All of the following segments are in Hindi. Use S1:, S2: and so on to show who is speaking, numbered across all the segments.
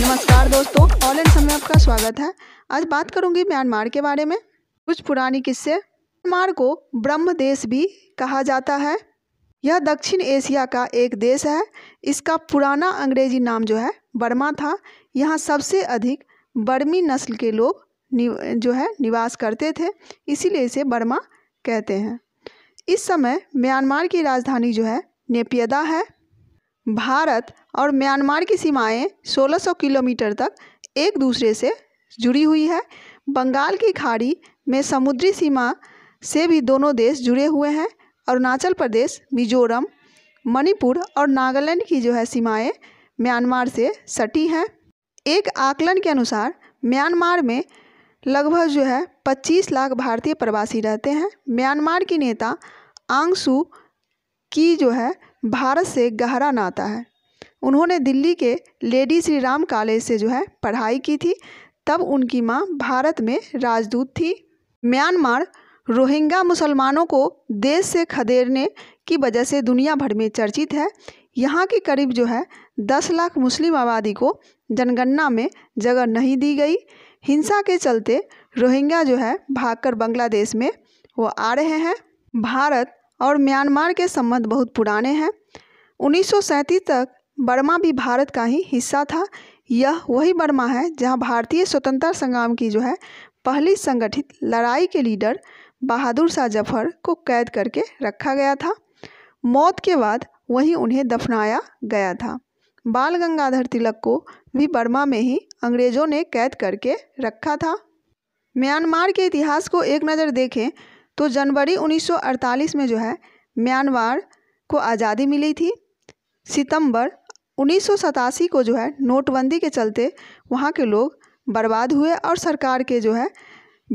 S1: नमस्कार दोस्तों ऑल एंड समय आपका स्वागत है आज बात करूंगी म्यांमार के बारे में कुछ पुरानी किस्से म्यांमार को ब्रह्म देश भी कहा जाता है यह दक्षिण एशिया का एक देश है इसका पुराना अंग्रेजी नाम जो है बर्मा था यहाँ सबसे अधिक बर्मी नस्ल के लोग जो है निवास करते थे इसीलिए इसे बर्मा कहते हैं इस समय म्यांमार की राजधानी जो है नेपियदा है भारत और म्यांमार की सीमाएं 1600 किलोमीटर तक एक दूसरे से जुड़ी हुई है बंगाल की खाड़ी में समुद्री सीमा से भी दोनों देश जुड़े हुए हैं अरुणाचल प्रदेश मिजोरम मणिपुर और नागालैंड की जो है सीमाएं म्यांमार से सटी हैं एक आकलन के अनुसार म्यांमार में लगभग जो है 25 लाख भारतीय प्रवासी रहते हैं म्यांमार की नेता आंगसू की जो है भारत से गहरा नाता है उन्होंने दिल्ली के लेडी श्री राम कॉलेज से जो है पढ़ाई की थी तब उनकी माँ भारत में राजदूत थी म्यांमार रोहिंग्या मुसलमानों को देश से खदेड़ने की वजह से दुनिया भर में चर्चित है यहाँ के करीब जो है दस लाख मुस्लिम आबादी को जनगणना में जगह नहीं दी गई हिंसा के चलते रोहिंग्या जो है भागकर बांग्लादेश में वो आ रहे हैं भारत और म्यांमार के संबंध बहुत पुराने हैं उन्नीस तक बर्मा भी भारत का ही हिस्सा था यह वही बर्मा है जहां भारतीय स्वतंत्रता संग्राम की जो है पहली संगठित लड़ाई के लीडर बहादुर शाह जफर को कैद करके रखा गया था मौत के बाद वहीं उन्हें दफनाया गया था बाल गंगाधर तिलक को भी बर्मा में ही अंग्रेज़ों ने कैद करके रखा था म्यांमार के इतिहास को एक नज़र देखें तो जनवरी 1948 में जो है म्यांमार को आज़ादी मिली थी सितंबर उन्नीस को जो है नोटबंदी के चलते वहाँ के लोग बर्बाद हुए और सरकार के जो है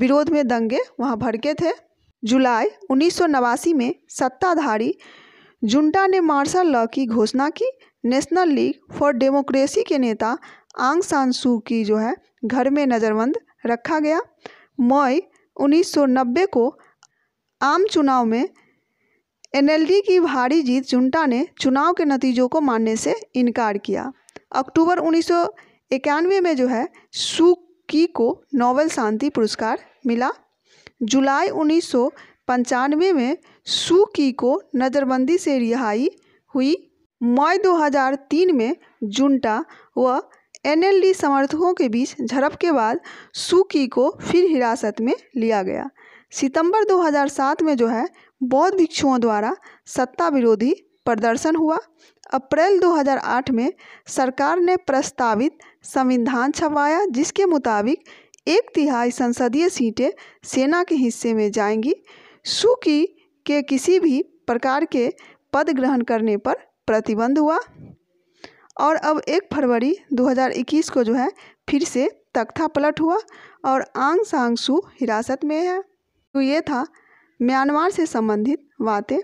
S1: विरोध में दंगे वहाँ भड़के थे जुलाई उन्नीस में सत्ताधारी जुंटा ने मार्शल लॉ की घोषणा की नेशनल लीग फॉर डेमोक्रेसी के नेता आंग सान सू की जो है घर में नज़रबंद रखा गया मई 1990 को आम चुनाव में एनएलडी की भारी जीत जुंटा ने चुनाव के नतीजों को मानने से इनकार किया अक्टूबर उन्नीस में जो है सुकी को नोबेल शांति पुरस्कार मिला जुलाई उन्नीस में सुकी को नज़रबंदी से रिहाई हुई मई 2003 में जुंटा व एनएलडी समर्थकों के बीच झड़प के बाद सुकी को फिर हिरासत में लिया गया सितंबर 2007 में जो है बौद्ध भिक्षुओं द्वारा सत्ता विरोधी प्रदर्शन हुआ अप्रैल 2008 में सरकार ने प्रस्तावित संविधान छपवाया जिसके मुताबिक एक तिहाई संसदीय सीटें सेना के हिस्से में जाएंगी सुकी की के किसी भी प्रकार के पद ग्रहण करने पर प्रतिबंध हुआ और अब एक फरवरी 2021 को जो है फिर से तख्ता पलट हुआ और आंग सांग सु हिरासत में है तो ये था म्यांमार से संबंधित बातें